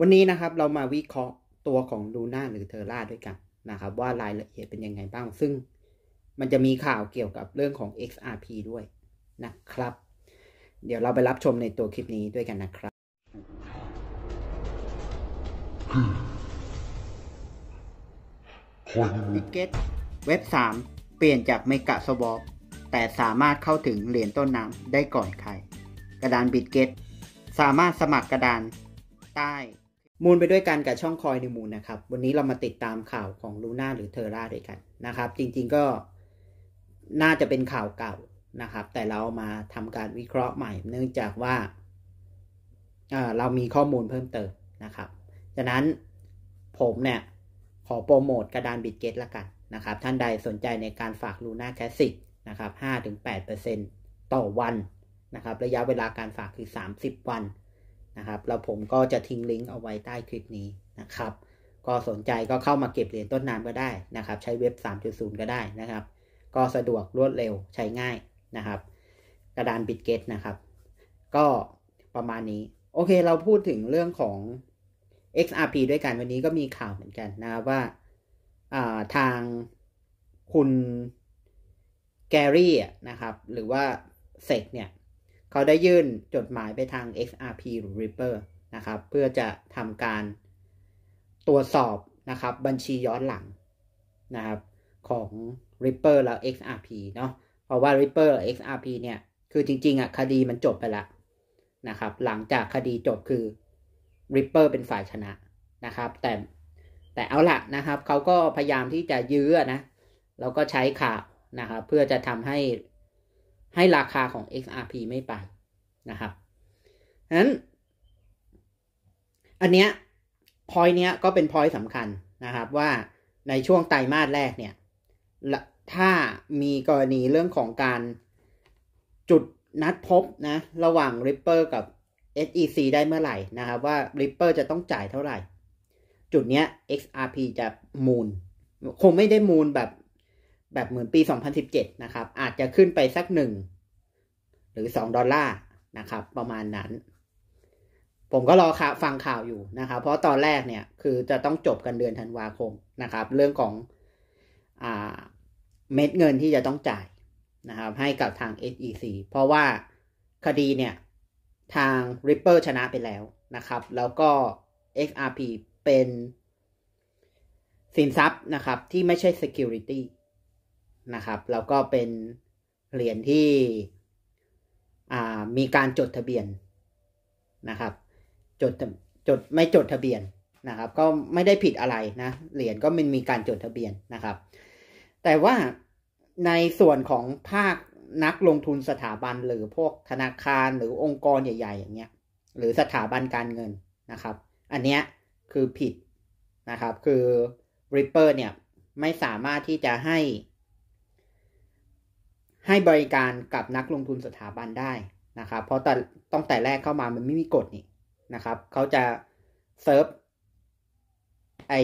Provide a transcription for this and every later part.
วันนี้นะครับ เรามาวิเคราะห์ตัวของลูน่าหรือเทอร่าด้วยกันนะครับว่ารายละเอียดเป็นยังไงบ้าง ซึ่งมันจะมีข่าวเกี่ยวกับเรื่องของ XRP ด้วยนะครับ เดี๋ยวเราไปรับชมในตัวคลิปนี้ด้วยกันนะครับบิเก็ตเว็บ3เปลี่ยนจากเมกะสวอปแต่สามารถเข้าถึงเหรียญต้นน้ำได้ก่อนใครกระดานบิตเก็ตสามารถสมัครกระดานใต้มูลไปด้วยกันกับช่องคอยในมูลนะครับ วันนี้เรามาติดตามข่าวของลูน่าหรือเทอร่าด้วยกันนะครับจริงๆก็น่าจะเป็นข่าวเก่านะครับ แต่เรามาทำการวิเคราะห์ใหม่เนื่องจากว่าเรามีข้อมูลเพิ่มเติมนะครับฉะนั้นผมเนี่ย ขอโปรโมทกระดานบิตเกตละกันนะครับท่านใดสนใจในการฝากลูน่าแคสสิกนะครับ5-8%ต่อวันนะครับ ระยะเวลาการฝากคือ 30 วันะครับแล้วผมก็จะทิ้งลิงก์เอาไว้ใต้คลิปนี้นะครับ ก็สนใจก็เข้ามาเก็บเหรียญต้นน้ำก็ได้นะครับ ใช้เว็บ 3.0 ก็ได้นะครับ ก็สะดวกรวดเร็วใช้ง่ายนะครับ กระดานบิดเกตนะครับ ก็ประมาณนี้โอเคเราพูดถึงเรื่องของ XRP ด้วยกันวันนี้ก็มีข่าวเหมือนกันนะว่าาทางคุณแกรี่นะครับหรือว่าเซกเนี่ยเขาได้ยื่นจดหมายไปทาง XRP หรือ Ripper นะครับ เพื่อจะทำการตรวจสอบนะครับ บัญชีย้อนหลังนะครับ ของ Ripper แล้ว XRP เนาะเพราะว่า Ripper และ XRP เนี่ย คือจริงๆ อ่ะคดีมันจบไปละนะครับ หลังจากคดีจบคือ Ripper เป็นฝ่ายชนะนะครับ แต่แต่เอาละนะครับ เขาก็พยายามที่จะยื้อนะ แล้วก็ใช้ข่าวนะครับ เพื่อจะทำให้ให้ราคาของ XRP ไม่ไปนะครับนั้น อันเนี้ยพอยเนี้ยก็เป็นพอยสำคัญนะครับ ว่าในช่วงไตรมาสแรกเนี่ย ถ้ามีกรณีเรื่องของการจุดนัดพบนะ ระหว่าง Ripper กับ SEC ได้เมื่อไหร่นะครับว่า Ripper จะต้องจ่ายเท่าไหร่ จุดเนี้ย XRP จะมูล คงไม่ได้มูลแบบแบบเหมือนปี 2017 นะครับ อาจจะขึ้นไปสักหนึ่งหรือ 2 ดอลลาร์นะครับ ประมาณนั้น ผมก็รอ่ฟังข่าวอยู่นะครับ เพราะตอนแรกเนี่ยคือจะต้องจบกันเดือนธันวาคมนะครับ เรื่องของอเม็ดเงินที่จะต้องจ่ายนะครับ ให้กับทาง SEC เพราะว่าคดีเนี่ยทาง Ripple ชนะไปแล้วนะครับ แล้วก็ XRP เป็นสินทรัพย์นะครับที่ไม่ใช่ security นะครับแล้วก็เป็นเหรียญที่มีการจดทะเบียนนะครับจดจดไม่จดทะเบียนนะครับ ก็ไม่ได้ผิดอะไรนะ เหรียญก็มันมีการจดทะเบียนนะครับ แต่ว่าในส่วนของภาคนักลงทุนสถาบันหรือพวกธนาคารหรือองค์กรใหญ่ ๆ อย่างเงี้ย หรือสถาบันการเงินนะครับ อันเนี้ยคือผิดนะครับคือ Ripper เนี่ยไม่สามารถที่จะให้ให้บริการกับนักลงทุนสถาบันได้นะครับเพราะแต่ต้องแต่แรกเข้ามามันไม่มีกฎนี่นะครับเขาจะเซิร์ฟไอ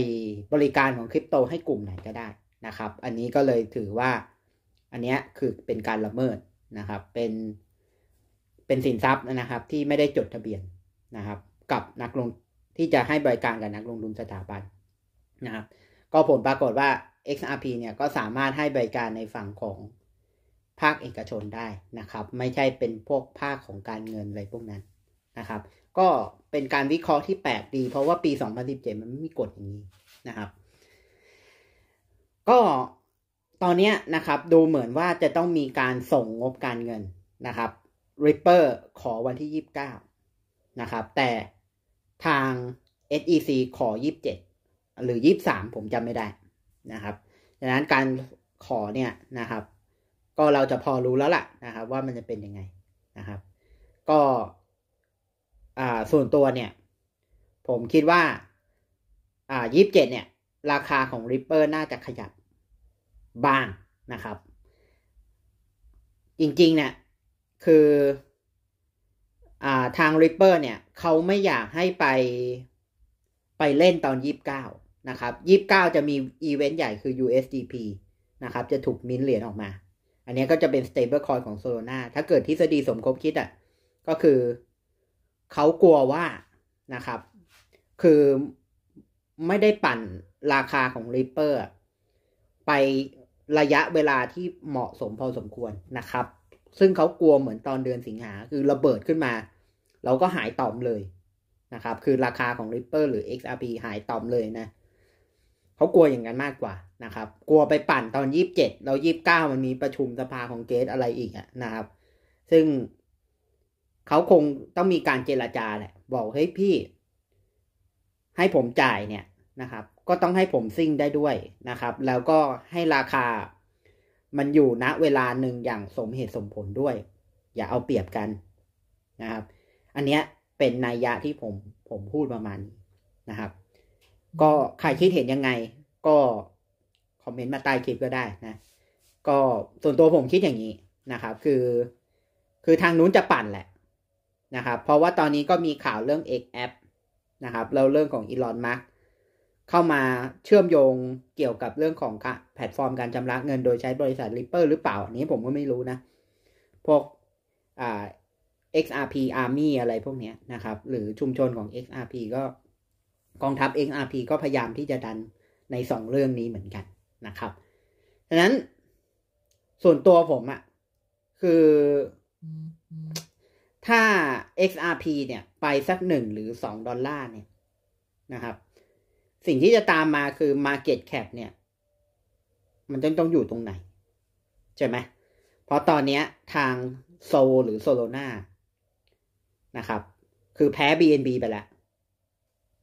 บริการของคริปโต ให้กลุ่มไหนก็ได้นะครับ อันนี้ก็เลยถือว่า อันนี้คือเป็นการละเมิดนะครับเป็น เป็นสินทรัพย์นะครับ ที่ไม่ได้จดทะเบียนนะครับ กับนักลงที่จะให้บริการกับนักลงทุนสถาบันนะครับ ก็ผลปรากฏว่า XRP เนี่ยก็สามารถให้บริการในฝั่งของภาคเอกชนได้นะครับ ไม่ใช่เป็นพวกภาคของการเงินอะไรพวกนั้นนะครับ ก็เป็นการวิเคราะห์ที่แปลกดีเพราะว่าปี 2017 มันไม่มีกฎอย่างนี้นะครับ ก็ตอนนี้นะครับดูเหมือนว่าจะต้องมีการส่งงบการเงินนะครับ Ripper ขอวันที่ 29นะครับแต่ทาง SEC ขอ 27 หรือ 23 ผมจำไม่ได้นะครับดังนั้นการขอเนี่ยนะครับก็เราจะพอรู้แล้วล่ะนะครับว่ามันจะเป็นยังไงนะครับ ก็อ่าส่วนตัวเนี่ย ผมคิดว่าอ่ายีิบเจ็ดเนี่ย ราคาของริปเปอร์น่าจะขยับบ้างนะครับ จริงๆ เนี่ย คืออ่าทาง Ripper เนี่ย เขาไม่อยากให้ไปไปเล่นตอนยีิบเก้านะครับยีิบเก้าจะมีอีเวนต์ใหญ่คือ USDP นะครับ จะถูกมิ้นเหรียญออกมาอันนี้ก็จะเป็น stablecoin ของ Solana ถ้าเกิดทฤษฎีสมคบคิดอ่ะ ก็คือ เขากลัวว่านะครับ คือไม่ได้ปั่นราคาของ Ripper ไประยะเวลาที่เหมาะสมพอสมควรนะครับ ซึ่งเขากลัวเหมือนตอนเดือนสิงหา คือระเบิดขึ้นมา เราก็หายต่อมเลยนะครับ คือราคาของ Ripper หรือ XRP หายต่อมเลยนะ เขากลัวอย่างนั้นมากกว่าะครับกลัวไปปั่นตอนยี่สิบเจ็ดแล้วยี่สิบเก้ามันมีประชุมสภาของเกตอะไรอีกอะนะครับ ซึ่งเขาคงต้องมีการเจรจาแหละบอกเฮ้ยพี่ ให้ผมจ่ายเนี่ยนะครับ ก็ต้องให้ผมซิ่งได้ด้วยนะครับ แล้วก็ให้ราคามันอยู่ณเวลาหนึ่งอย่างสมเหตุสมผลด้วย อย่าเอาเปรียบกันนะครับ อันเนี้ยเป็นนัยยะที่ผมผมพูดประมาณนะครับ ก็ใครคิดเห็นยังไงก็คอมเมนต์มาใต้คลิปก็ได้นะ ก็ส่วนตัวผมคิดอย่างนี้นะครับ คือ คือทางนู้นจะปั่นแหละนะครับ เพราะว่าตอนนี้ก็มีข่าวเรื่อง X App นะครับแล้วเรื่องของอีลอนมาร์กเข้ามาเชื่อมโยงเกี่ยวกับเรื่องของแพลตฟอร์มการชำระเงินโดยใช้บริษัท Ripple หรือเปล่า อันนี้ผมก็ไม่รู้นะ พวกอ่า XRP Army อะไรพวกนี้นะครับ หรือชุมชนของ XRP ก็กองทัพ XRP ก็พยายามที่จะดันในสองเรื่องนี้เหมือนกันนะครับดังนั้นส่วนตัวผมอะคือถ้า XRP เนี่ยไปสักหนึ่งหรือสองดอลลาร์เนี่ยนะครับ สิ่งที่จะตามมาคือ Market Cap เนี่ย มันต้องต้องอยู่ตรงไหน ใช่ไหม เพราะตอนนี้ทางโซหรือโซโลนานะครับ คือแพ้ BNB ไปแล้ว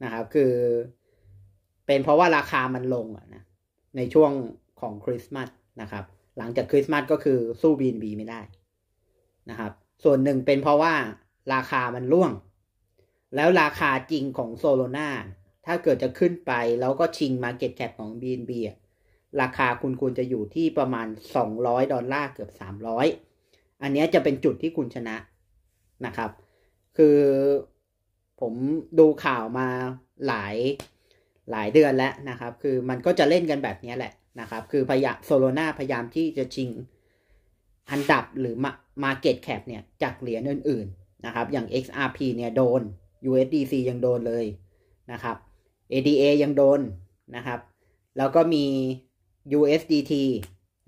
นะครับ คือ เป็นเพราะว่าราคามันลงอะนะในช่วงของคริสต์มาสนะครับ หลังจากคริสต์มาสก็คือสู้ BNB ไม่ได้นะครับ ส่วนหนึ่งเป็นเพราะว่าราคามันร่วง แล้วราคาจริงของโซโลนาถ้าเกิดจะขึ้นไป แล้วก็ชิง Market Cap ของ BNB ราคาคุณควรจะอยู่ที่ประมาณ 200 ดอลลาร์เกือบ 300 อันนี้จะเป็นจุดที่คุณชนะนะครับ คือผมดูข่าวมาหลายหลายเดือนแล้วนะครับ คือมันก็จะเล่นกันแบบนี้แหละนะครับ คือพยายามโซโลนาพยายามที่จะชิง อันดับหรือมาเก็ตแคปเนี่ยจากเหรียญอื่นๆนะครับ อย่าง XRP เนี่ยโดน USDC ยังโดนเลยนะครับ ADA ยังโดนนะครับ แล้วก็มี USDT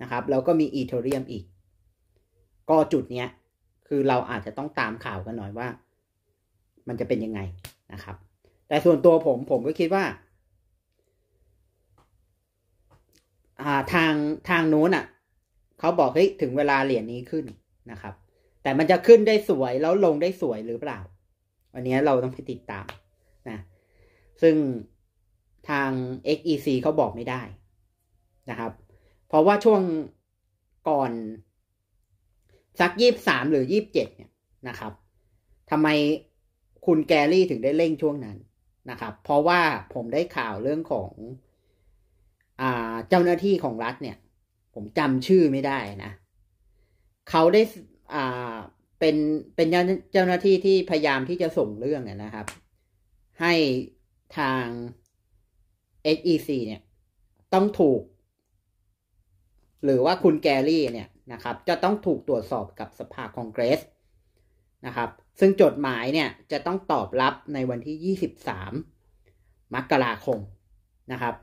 นะครับ แล้วก็มี Ethereum อีกก็จุดเนี้ย คือเราอาจจะต้องตามข่าวกันหน่อยว่า มันจะเป็นยังไงนะครับ แต่ส่วนตัวผมผมก็คิดว่า่าทางทางนู้นอ่ะเขาบอกเฮ้ยถึงเวลาเหรียญนี้ขึ้นนะครับ แต่มันจะขึ้นได้สวยแล้วลงได้สวยหรือเปล่าอันนี้เราต้องไปติดตามนะ ซึ่งทาง XEC เขาบอกไม่ได้นะครับ เพราะว่าช่วงก่อนสักยี่บสามหรือยี่บเจ็ดเนี่ยนะครับทำไมคุณแกรี่ถึงได้เร่งช่วงนั้นนะครับ เพราะว่าผมได้ข่าวเรื่องของเจ้าหน้าที่ของรัฐเนี่ย ผมจำชื่อไม่ได้นะ เขาได้อ่าเป็นเป็นเจ้าหน้าที่ที่ พยายามที่จะส่งเรื่องนะครับ ให้ทาง SEC เนี่ยต้องถูก หรือว่าคุณแกรี่เนี่ยนะครับ จะต้องถูกตรวจสอบกับสภาคองเกรสนะครับ ซึ่งจดหมายเนี่ยจะต้องตอบรับในวันที่23มกราคมนะครับ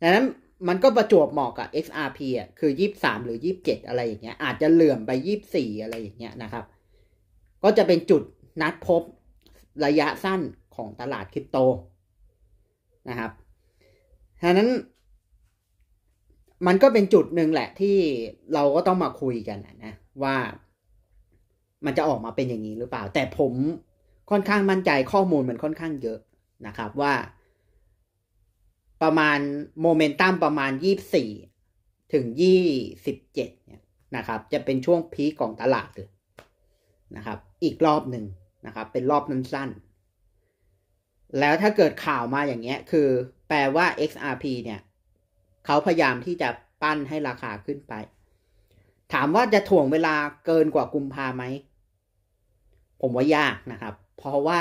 ดังนั้นมันก็ประจวบเหมาะกับ XRP อ่ะคือยี่สามหรือยี่บเจ็ดอะไรอย่างเงี้ยอาจจะเหลื่อมไปยี่บสี่อะไรอย่างเงี้ยนะครับ ก็จะเป็นจุดนัดพบระยะสั้นของตลาดคริปโตนะครับัะนั้นมันก็เป็นจุดหนึ่งแหละที่เราก็ต้องมาคุยกันนะ ว่ามันจะออกมาเป็นอย่างนี้หรือเปล่า แต่ผมค่อนข้างมั่นใจข้อมูลมันค่อนข้างเยอะนะครับว่าประมาณโมเมนตัมประมาณ 24 ถึง 27เนี่ยนะครับ จะเป็นช่วงพีของตลาดเลยนะครับ อีกรอบหนึ่งนะครับ เป็นรอบนนั้สั้น แล้วถ้าเกิดข่าวมาอย่างเงี้ยคือแปลว่า XRP เนี่ย เขาพยายามที่จะปั้นให้ราคาขึ้นไป ถามว่าจะถ่วงเวลาเกินกว่ากุมภาไหม ผมว่ายากนะครับ เพราะว่า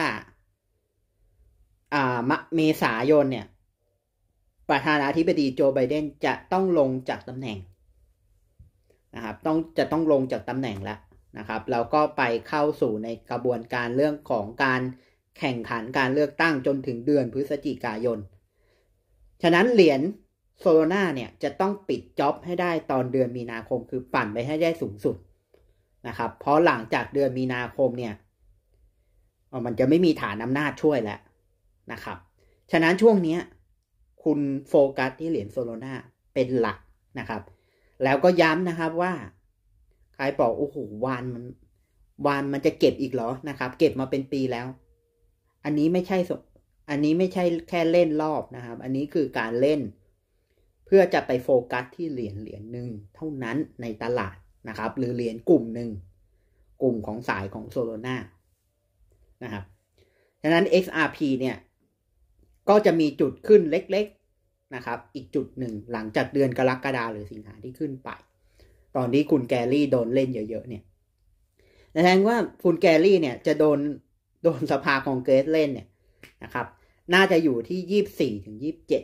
อ่าเมษายนเนี่ยประธานาธิบดีโจไบเดนจะต้องลงจากตำแหน่งนะครับต้องจะต้องลงจากตำแหน่งแล้วนะครับแล้วก็ไปเข้าสู่ในกระบวนการเรื่องของการแข่งขันการเลือกตั้งจนถึงเดือนพฤศจิกายน ฉะนั้นเหรียญโซโลนาเนี่ยจะต้องปิดจ็อบให้ได้ตอนเดือนมีนาคมคือปั่นไปให้ได้สูงสุดนะครับเพราะหลังจากเดือนมีนาคมเนี่ยมันจะไม่มีฐานอำนาจช่วยแล้วนะครับ ฉะนั้นช่วงนี้คุณโฟกัสที่เหรียญโซโลนาเป็นหลักนะครับ แล้วก็ย้ำนะครับว่าใครบอกโอ้โหวานมัน วานมันจะเก็บอีกเหรอนะครับ เก็บมาเป็นปีแล้ว อันนี้ไม่ใช่ อันนี้ไม่ใช่แค่เล่นรอบนะครับ อันนี้คือการเล่น เพื่อจะไปโฟกัสที่เหรียญเหรียญหนึ่งเท่านั้นในตลาดนะครับ หรือเหรียญกลุ่มหนึ่งกลุ่มของสายของโซโลนานะครับดังนั้น XRP เนี่ยก็จะมีจุดขึ้นเล็กๆนะครับ อีกจุดหนึ่งหลังจากเดือนกรกฎาหรือสิงหาที่ขึ้นไป ตอนนี้คุณแกลลี่โดนเล่นเยอะๆเนี่ยแสดงว่าคุณแกลลี่เนี่ยจะโดนโดนสภาของเกรสเล่นเนี่ยนะครับ น่าจะอยู่ที่ยี่บสี่ถึงยี่บเจ็ด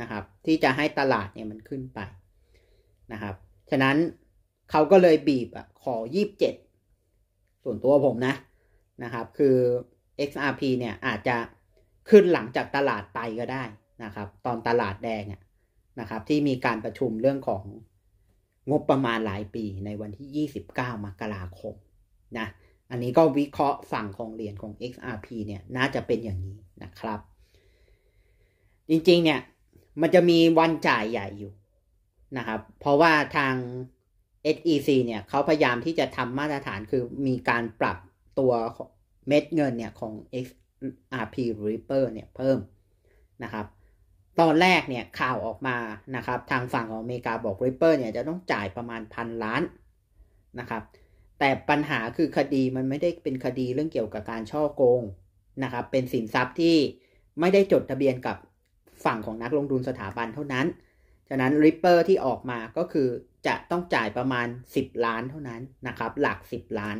นะครับ ที่จะให้ตลาดเนี่ยมันขึ้นไปนะครับ ฉะนั้นเขาก็เลยบีบอ่ะขอยี่บเจ็ดส่วนตัวผมนะนะครับ คือ XRP เนี่ยอาจจะขึ้นหลังจากตลาดไปก็ได้นะครับ ตอนตลาดแดงนะครับ ที่มีการประชุมเรื่องของงบประมาณหลายปีในวันที่ 29 มกราคมนะอันนี้ก็วิเคราะห์ฝั่งของเหรียญของ XRP เนี่ยน่าจะเป็นอย่างนี้นะครับ จริงๆ เนี่ยมันจะมีวันจ่ายใหญ่อยู่นะครับ เพราะว่าทาง SEC เนี่ยเขาพยายามที่จะทำมาตรฐานคือมีการปรับตัวเม็ดเงินเนี่ยของ RP r i p p e r เนี่ยเพิ่มนะครับ ตอนแรกเนี่ยข่าวออกมานะครับทางฝั่งของอเมริกาบอก r i p p e r เนี่ยจะต้องจ่ายประมาณพันล้านนะครับ แต่ปัญหาคือคดีมันไม่ได้เป็นคดีเรื่องเกี่ยวกับการช่อโกงนะครับเป็นสินทรัพย์ที่ไม่ได้จดทะเบียนกับฝั่งของนักลงทุนสถาบันเท่านั้นฉะนั้น Ripper ที่ออกมาก็คือจะต้องจ่ายประมาณ10 ล้านเท่านั้นนะครับ หลัก 10 ล้าน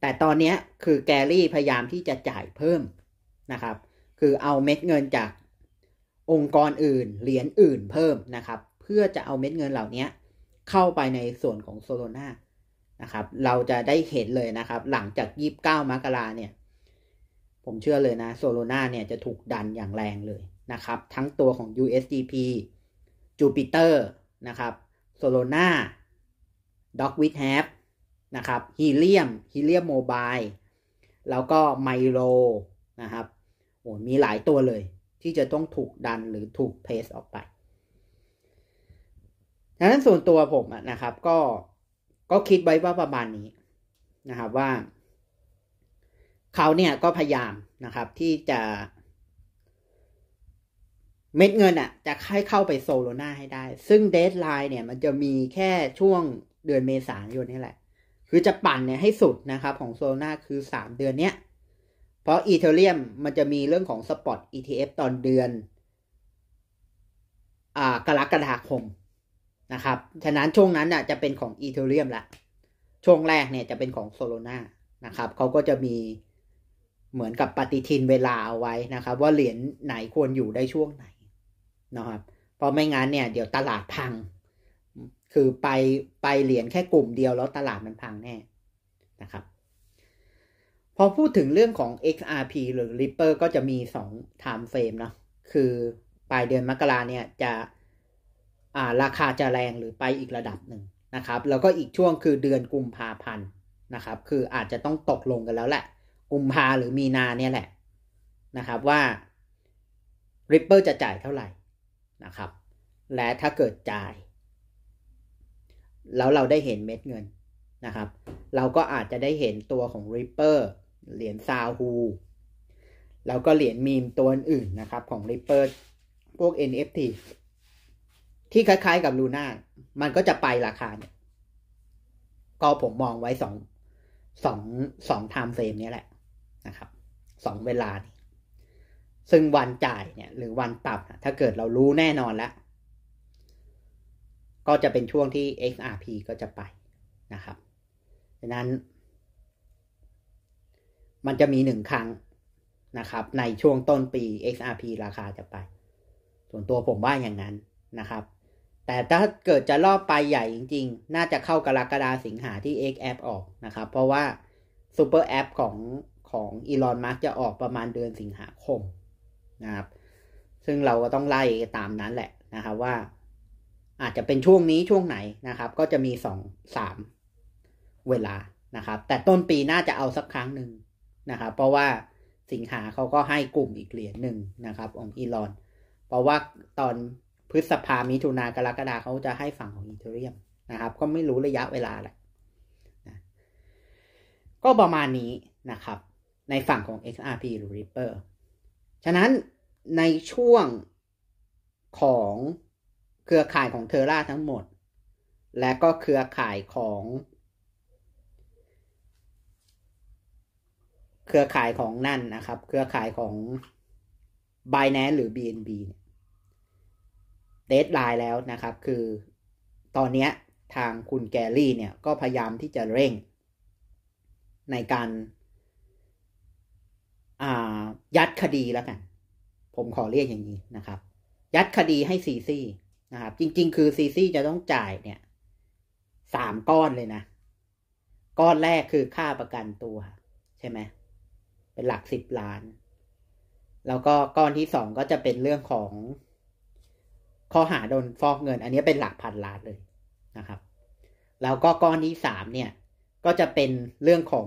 แต่ตอนนี้คือแกรี่พยายามที่จะจ่ายเพิ่มนะครับ คือเอาเม็ดเงินจากองค์กรอื่น เหรียญอื่นเพิ่มนะครับ เพื่อจะเอาเม็ดเงินเหล่านี้เข้าไปในส่วนของโซโลนานะครับเราจะได้เห็นเลยนะครับ หลังจากยีบเก้ามกราเนี่ย ผมเชื่อเลยนะโซโลนาเนี่ยจะถูกดันอย่างแรงเลยนะครับ ทั้งตัวของ USDP Jupiter นะครับโซโลนาด็อกวิดแฮนะครับ ฮีเลียม ฮีเลียมโมบาย แล้วก็ไมโลนะครับโอ้มีหลายตัวเลยที่จะต้องถูกดันหรือถูกเพสออกไปดังนั้นส่วนตัวผมนะครับก็ก็คิดไว้ว่าประมาณนี้นะครับว่าเขาเนี่ยก็พยายามนะครับที่จะเม็ดเงินอ่ะ จะให้เข้าไปโซโลนาให้ได้ ซึ่งเดทไลน์เนี่ยมันจะมีแค่ช่วงเดือนเมษายนนี่แหละคือจะปั่นเนี่ยให้สุดนะครับ ของโซน่าคือ 3 เดือนเนี้ยเพราะอีเทเรียมมันจะมีเรื่องของสปอต ETF ตอนเดือนอ่ากรกฎาคมนะครับฉะนั้นช่วงนั้นน่ะจะเป็นของอีเทเรียมละช่วงแรกเนี่ยจะเป็นของโซโลนานะครับเขาก็จะมีเหมือนกับปฏิทินเวลาเอาไว้นะครับ ว่าเหรียญไหนควรอยู่ได้ช่วงไหนนะครับเพราะไม่งั้นเนี่ย เดี๋ยวตลาดพังคือไปไปเหรียญแค่กลุ่มเดียว แล้วตลาดมันพังแน่นะครับพอพูดถึงเรื่องของ XRP หรือ r i p p e ก็จะมี2 time frame นะคือปลายเดือนมกราเนี่ย จะอ่าราคาจะแรงหรือไปอีกระดับหนึ่งนะครับ แล้วก็อีกช่วงคือเดือนกุมภาพันธ์นะครับ คืออาจจะต้องตกลงกันแล้วแหละกุมภาหรือมีนาเนี่ยแหละนะครับว่า Ripple จะจ่ายเท่าไหร่นะครับ และถ้าเกิดจ่ายแล้วเราได้เห็นเม็ดเงินนะครับ เราก็อาจจะได้เห็นตัวของ Ripper เหรียญซาฮูแล้วก็เหรียญมีมตัวอื่นนะครับของ Ripper พวก NFT ที่คล้ายๆกับลูน่า มันก็จะไปราคาเนี่ย ก็ผมมองไว้สองสองสองไทม์เฟรมนี้แหละนะครับสองเวลา ซึ่งวันจ่ายเนี่ยหรือวันปรับ ถ้าเกิดเรารู้แน่นอนแล้วก็จะเป็นช่วงที่ XRP ก็จะไปนะครับดังนั้น มันจะมีหนึ่งครั้งนะครับ ในช่วงต้นปี XRP ราคาจะไป ส่วนตัวผมว่าอย่างนั้นนะครับ แต่ถ้าเกิดจะรอบไปใหญ่จริงๆ น่าจะเข้ากรกฎาสิงหาที่ X App ออกนะครับ เพราะว่า Super App ของของอีลอนมาร์กจะออกประมาณเดือนสิงหาคมนะครับ ซึ่งเราก็ต้องไล่ตามนั้นแหละนะครับว่าอาจจะเป็นช่วงนี้ช่วงไหนนะครับก็จะมีสองสามเวลานะครับ แต่ต้นปีน่าจะเอาสักครั้งหนึ่งนะครับ เพราะว่าสิงหาเขาก็ให้กลุ่มอีกเหรียญหนึ่งนะครับของอีลอนเพราะว่าตอนพฤษภามิถุนากรกฎาเขาจะให้ฝั่งของอีเทเรียมนะครับ ก็ไม่รู้ระยะเวลาแหละนะก็ประมาณนี้นะครับในฝั่งของ XRP หรือ Ripper ฉะนั้นในช่วงของเครือข่ายของเทอร่าทั้งหมด และก็เครือข่ายของ เครือข่ายของ นั่นนะครับ เครือข่ายของ b i n a n c e หรือ BNB เนี่ยเดทไลน์แล้วนะครับ คือตอนนี้ทางคุณแกลลี่เนี่ยก็พยายามที่จะเร่ง ในการายัดคดีแล้วกัน ผมขอเรียกอย่างนี้นะครับ ยัดคดีให้ซีซี่นะครับจริง ๆ คือซีซีจะต้องจ่ายเนี่ยสามก้อนเลยนะ ก้อนแรกคือค่าประกันตัว ใช่ไหมเป็นหลักสิบล้าน แล้วก็ก้อนที่สองก็จะเป็นเรื่องของข้อหาโดนฟอก เงิน อันนี้เป็นหลักพันล้านเลยนะครับ แล้วก็ก้อนที่สามเนี่ย ก็จะเป็นเรื่องของ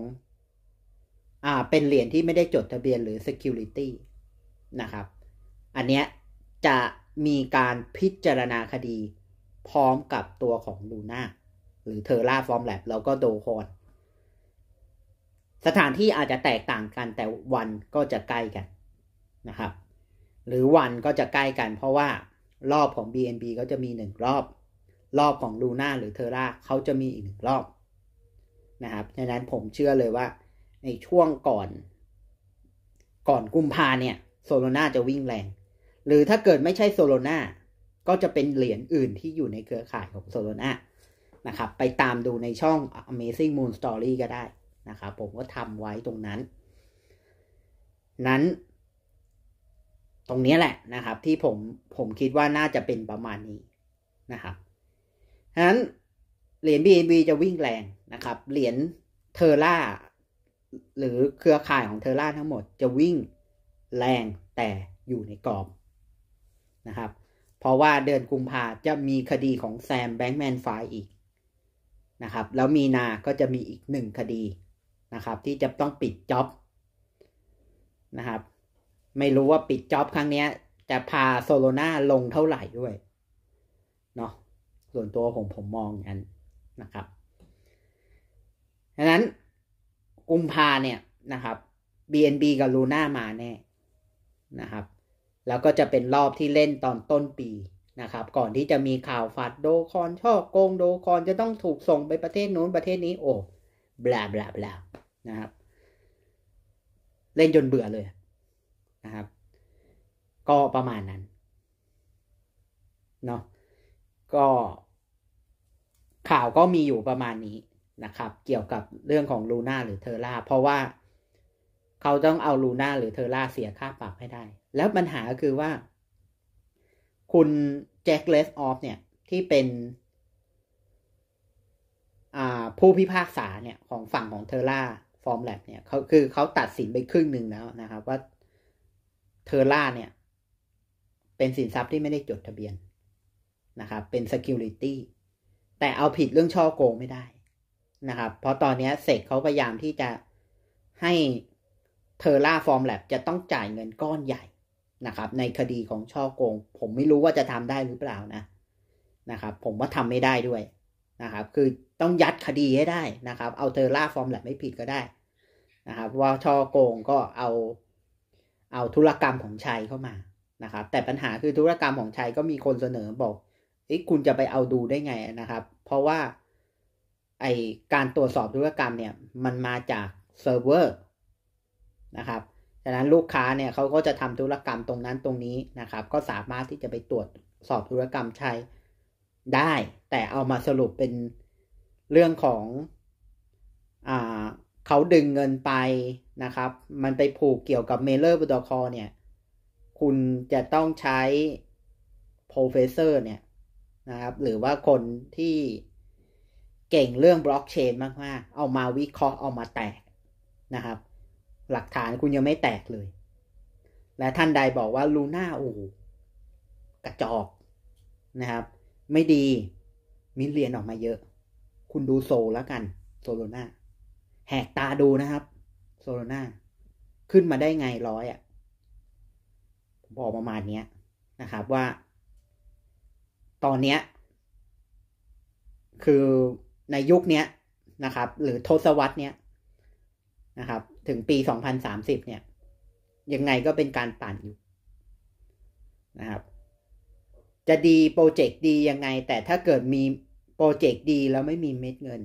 อ่า เป็นเหรียญที่ไม่ได้จดทะเบียนหรือ security นะครับอันเนี้ยจะมีการพิจารณาคดีพร้อมกับตัวของลูน่าหรือเทอร่าฟอร์มแลบแล้วก็โดคอนสถานที่อาจจะแตกต่างกันแต่วันก็จะใกล้กันนะครับ หรือวันก็จะใกล้กันเพราะว่ารอบของ BNB ก็จะมีหนึ่งรอบ รอบของลูน่าหรือเทอร่าเขาจะมีอีกหนึ่งรอบนะครับดังนั้นผมเชื่อเลยว่าในช่วงก่อนก่อนกุมภาเนี่ยโซโลนาจะวิ่งแรงหรือถ้าเกิดไม่ใช่โซโลนา ก็จะเป็นเหรียญอื่นที่อยู่ในเครือข่ายของโซโลนา นะครับ ไปตามดูในช่อง Amazing Moon Story ก็ได้นะครับ ผมก็ทำไว้ตรงนั้น นั้น ตรงนี้แหละนะครับ ที่ผม ผมคิดว่าน่าจะเป็นประมาณนี้นะครับฉะนั้นเหรียญ BNB จะวิ่งแรงนะครับ เหรียญเทอร่าหรือเครือข่ายของเทอร่าทั้งหมดจะวิ่งแรงแต่อยู่ในกรอบนะครับ เพราะว่าเดือนกุมภาจะมีคดีของแซมแบง์แมนไฟอีกนะครับแล้วมีนาก็จะมีอีกหนึ่งคดีนะครับ ที่จะต้องปิดจ็อบนะครับไม่รู้ว่าปิดจ็อบครั้งนี้จะพาโซโลนาลงเท่าไหร่ด้วย เนาะส่วนตัวผมผมมองอย่างนั้นนะครับดังนั้นกุมพาเนี่ยนะครับ BNB กับลูน่ามาแน่นะครับแล้วก็จะเป็นรอบที่เล่นตอนต้นปีนะครับ ก่อนที่จะมีข่าวฟัดโดคอนชอบโกงโดคอนจะต้องถูกส่งไปประเทศโน้นประเทศนี้โอ้บลาบลาบลานะครับ เล่นจนเบื่อเลยนะครับ ก็ประมาณนั้นเนาะก็ ข่าวก็มีอยู่ประมาณนี้นะครับ เกี่ยวกับเรื่องของลูน่าหรือเทอร่า เพราะว่าเขาต้องเอาลูน่าหรือเทอร่าเสียค่าปรับให้ได้แล้วปัญหาคือว่า คุณแจ็คเลสออฟเนี่ยที่เป็นผู้พิพากษาเนี่ยของฝั่งของเทอร่า ฟอร์มแลบเนี่ยเขาคือเขาตัดสินไปครึ่งหนึ่งแล้วนะครับว่าเทอร่าเนี่ย เป็นสินทรัพย์ที่ไม่ได้จดทะเบียนนะครับ เป็น security แต่เอาผิดเรื่องช่อโกงไม่ได้นะครับ เพราะตอนนี้เสกเขาพยายามที่จะให้เทอร่าฟอร์มแลบจะต้องจ่ายเงินก้อนใหญ่นะครับในคดีของช่อโกง ผมไม่รู้ว่าจะทำได้หรือเปล่านะนะครับ ผมว่าทำไม่ได้ด้วยนะครับ คือต้องยัดคดีให้ได้นะครับ เอาเทอร่าฟอร์มแลบไม่ผิดก็ได้ นะครับ ว่าช่อโกงก็เอา เอาธุรกรรมของชัยเข้ามานะครับ แต่ปัญหาคือธุรกรรมของชัยก็มีคนเสนอบอกเอ้คุณจะไปเอาดูได้ไงนะครับ เพราะว่าไอการตรวจสอบธุรกรรมเนี่ย มันมาจากเซิร์ฟเวอร์นะครับดังนั้นลูกค้าเนี่ยเขาก็จะทำธุรกรรมตรงนั้นตรงนี้นะครับ ก็สามารถที่จะไปตรวจสอบธุรกรรมใช้ได้ แต่เอามาสรุปเป็นเรื่องของอ่าเขาดึงเงินไปนะครับ มันไปผูกเกี่ยวกับเมลเลอร์บูดอคอเนี่ย คุณจะต้องใช้โปรเฟสเซอร์เนี่ยนะครับ หรือว่าคนที่เก่งเรื่องบล็อกเชนมาก ๆ เอามาวิเคราะห์เอามาแตกนะครับหลักฐานคุณยังไม่แตกเลย และท่านใดบอกว่าลูน่าโอ้กระจอกนะครับ ไม่ดีมินเรียนออกมาเยอะ คุณดูโซแล้วกันโซโลนาแหกตาดูนะครับ โซโลนาขึ้นมาได้ไงร้อยอะ่ะผมบอกประมาณนี้นะครับว่า ตอนเนี้ย คือในยุคเนี้ยนะครับ หรือทศวรรษเนี้ยนะครับถึงปี 2030เนี่ยยังไงก็เป็นการปั่นอยู่นะครับจะดีโปรเจกต์ดียังไงแต่ถ้าเกิดมีโปรเจกต์ดีแล้วไม่มีเม็ดเงิน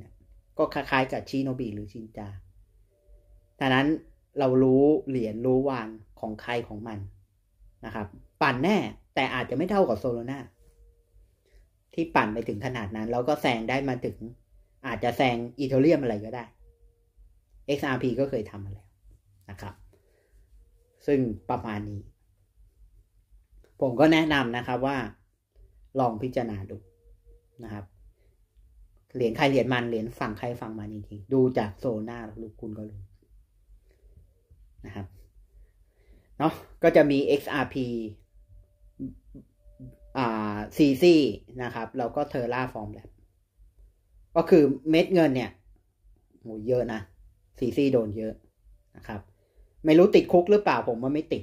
ก็คล้ายๆกับชิโนบีหรือชินจาดังนั้นเรารู้เหรียญรู้วางของใครของมันนะครับปั่นแน่แต่อาจจะไม่เท่ากับโซโลนาที่ปั่นไปถึงขนาดนั้นแล้วก็แซงได้มาถึงอาจจะแซงอีเทเรียมอะไรก็ได้ XRP ก็เคยทำมาแล้วนะครับ ซึ่งประมาณนี้ผมก็แนะนำนะครับว่า ลองพิจารณาดูนะครับ เหรียญใครเหรียญมันเหรียญฝั่งใครฝั่งมันจริงๆดูจากโซน่าลูกคุณก็รู้นะครับเนาะก็จะมี XRP อ่า CC นะครับแล้วก็ Terra Form Lab ก็คือเม็ดเงินเนี่ย โหเยอะนะซีซีโดนเยอะนะครับ ไม่รู้ติดคุกหรือเปล่าผมว่าไม่ติด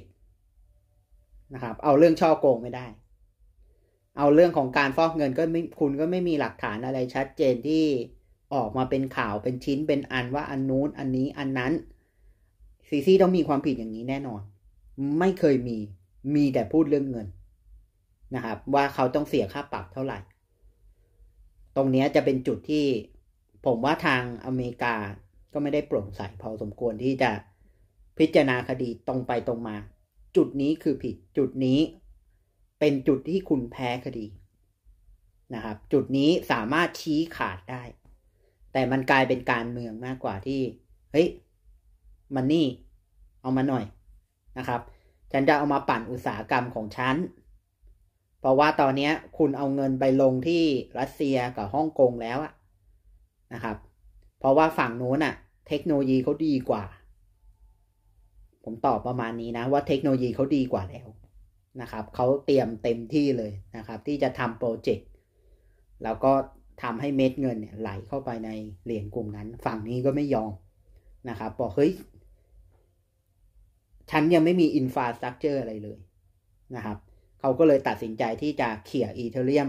นะครับ เอาเรื่องช่อโกงไม่ได้ เอาเรื่องของการฟอกเงินก็ไม่คุณก็ไม่มีหลักฐานอะไรชัดเจนที่ออกมาเป็นข่าวเป็นชิ้นเป็นอันว่า อันนู้น อันนี้อันนั้นซีซีต้องมีความผิดอย่างนี้แน่นอนไม่เคยมีมีแต่พูดเรื่องเงินนะครับ ว่าเขาต้องเสียค่าปรับเท่าไหร่ ตรงนี้จะเป็นจุดที่ ผมว่าทางอเมริกาก็ไม่ได้โปร่งใสพอสมควรที่จะพิจารณาคดีตรงไปตรงมา จุดนี้คือผิดจุดนี้เป็นจุดที่คุณแพ้คดีนะครับ จุดนี้สามารถชี้ขาดได้ แต่มันกลายเป็นการเมืองมากกว่าที่เฮ้ยมันนี่ เอามาหน่อยนะครับ ฉันจะเอามาปั่นอุตสาหกรรมของฉันเพราะว่าตอนนี้คุณเอาเงินไปลงที่รัสเซียกับฮ่องกงแล้วนะครับ เพราะว่าฝั่งนู้นอ่ะเทคโนโลยีเขาดีกว่า ผมตอบประมาณนี้นะว่าเทคโนโลยีเขาดีกว่าแล้วนะครับเขาเตรียมเต็มที่เลยนะครับ ที่จะทำโปรเจกต์แล้วก็ทำให้เม็ดเงินเนี่ยไหลเข้าไปในเหรียญกลุ่มนั้น ฝั่งนี้ก็ไม่ยอมนะครับบอกเฮ้ย ฉันยังไม่มีอินฟาสตรักเจอร์อะไรเลยนะครับ เขาก็เลยตัดสินใจที่จะเขี่ยอีเทเรียม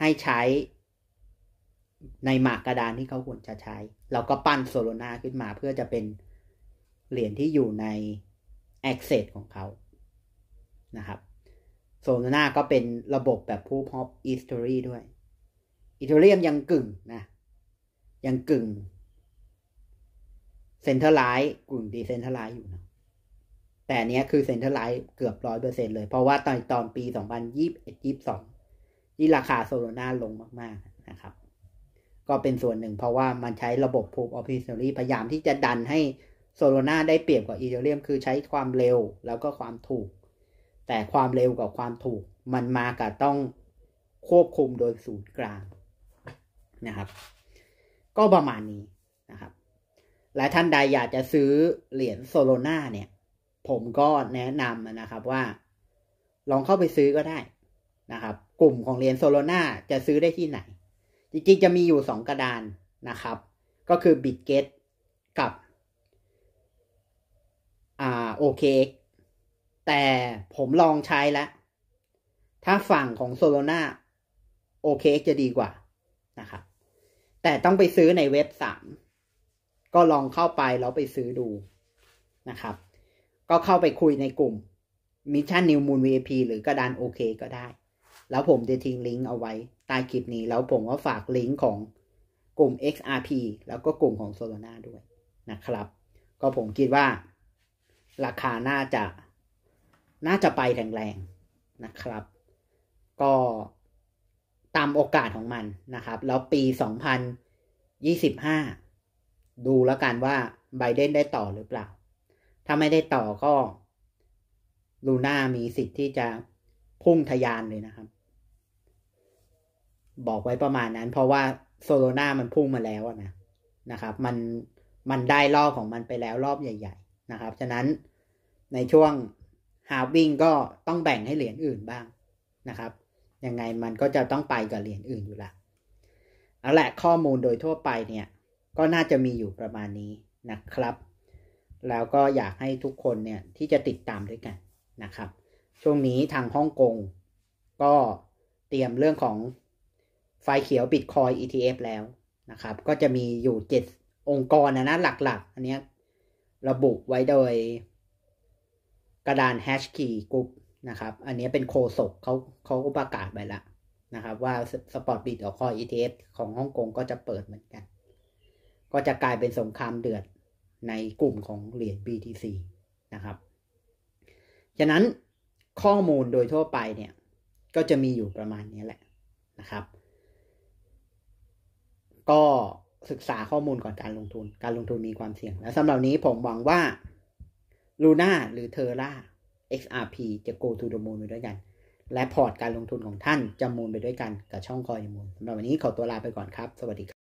ให้ใช้ในหมากกระดานที่เขาควรจะใช้เราก็ปั้นโซโลนาขึ้นมาเพื่อจะเป็นเหรียญที่อยู่ในแอคเซสของเขานะครับโซโลนาก็เป็นระบบแบบผู้พอบอีสตอรี่ด้วยอีเทเรียมยังกึ่งนะ ยังกึ่งเซ็นเตอร์ไลท์กึ่งดีเซนเตอร์ไลท์อยู่นะ แต่เนี้ยคือเซ็นเตอร์ไลท์เกือบร้อยเปอร์เซ็นเลย เพราะว่าตอนตอนปีสองพันยี่สิบเอ็ดยี่สิบสองที่ราคาโซโลนาลงมาก ๆ นะครับก็เป็นส่วนหนึ่งเพราะว่ามันใช้ระบบ Proof of History พยายามที่จะดันให้โซโลนาได้เปรียบกว่าอีเธเรียมคือใช้ความเร็วแล้วก็ความถูก แต่ความเร็วกับความถูกมันมากับต้องควบคุมโดยศูนย์กลางนะครับ ก็ประมาณนี้นะครับและท่านใดอยากจะซื้อเหรียญโซโลนาเนี่ย ผมก็แนะนำนะครับว่า ลองเข้าไปซื้อก็ได้นะครับ กลุ่มของเหรียญโซโลนาจะซื้อได้ที่ไหนจริงๆจะมีอยู่ 2 กระดานนะครับ ก็คือ Bitget กับอ่า OK แต่ผมลองใช้แล้ว ถ้าฝั่งของ s o l o n a OK จะดีกว่านะครับ แต่ต้องไปซื้อในเว็บ 3 ก็ลองเข้าไปแล้วไปซื้อดูนะครับ ก็เข้าไปคุยในกลุ่ม Mission New Moon VIP หรือกระดาน OK ก็ได้แล้วผมจะทิ้งลิงก์เอาไว้ใต้คลิปนี้แล้วผมก็ฝากลิงก์ของกลุ่ม XRP แล้วก็กลุ่มของ Solana ด้วยนะครับ ก็ผมคิดว่าราคาน่าจะน่าจะไปแรงๆนะครับ ก็ตามโอกาสของมันนะครับ แล้วปี 2025 ดูแล้วกันว่าไบเดนได้ต่อหรือเปล่า ถ้าไม่ได้ต่อก็ลูน่ามีสิทธิ์ที่จะพุ่งทยานเลยนะครับบอกไว้ประมาณนั้น เพราะว่าโซโลนามันพุ่งมาแล้วนะนะครับมันมันได้รอบของมันไปแล้วรอบใหญ่ ๆ นะครับฉะนั้นในช่วงฮาวิ่งก็ต้องแบ่งให้เหรียญอื่นบ้างนะครับยังไงมันก็จะต้องไปกับเหรียญอื่นอยู่ละเอาละข้อมูลโดยทั่วไปเนี่ย ก็น่าจะมีอยู่ประมาณนี้นะครับ แล้วก็อยากให้ทุกคนเนี่ยที่จะติดตามด้วยกันนะครับช่วงนี้ทางฮ่องกง ก็เตรียมเรื่องของไฟเขียวบิตคอย ETF แล้วนะครับ ก็จะมีอยู่เจ็ดองค์กรนะ นะ หลัก ๆ อันนี้ ระบุไว้โดยกระดาน Hash Key Group นะครับ อันนี้เป็นโคศกเขาเขาประกาศไปแล้วนะครับ ว่าสปอร์ตบิตออคอย ETF ของฮ่องกงก็จะเปิดเหมือนกัน ก็จะกลายเป็นสงครามเดือดในกลุ่มของเหรียญ BTC นะครับฉะนั้นข้อมูลโดยทั่วไปเนี่ย ก็จะมีอยู่ประมาณนี้แหละนะครับก็ศึกษาข้อมูลก่อนการลงทุน การลงทุนมีความเสี่ยง และสำหรับนี้ผมหวังว่า Luna หรือ Terra XRP จะ go to the moon ไปด้วยกัน และพอร์ตการลงทุนของท่านจะมูลไปด้วยกันกับช่องคอยมูล สำหรับวันนี้ขอตัวลาไปก่อนครับ สวัสดีครับ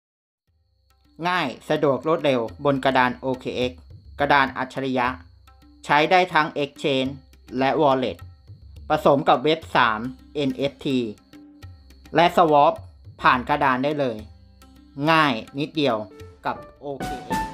ง่ายสะดวก รวดเร็วบนกระดาน OKX กระดานอัจฉริยะ ใช้ได้ทั้ง Exchange และ Wallet ผสมกับเว็บ3 NFT และ Swap ผ่านกระดานได้เลยง่ายนิดเดียวกับ OKX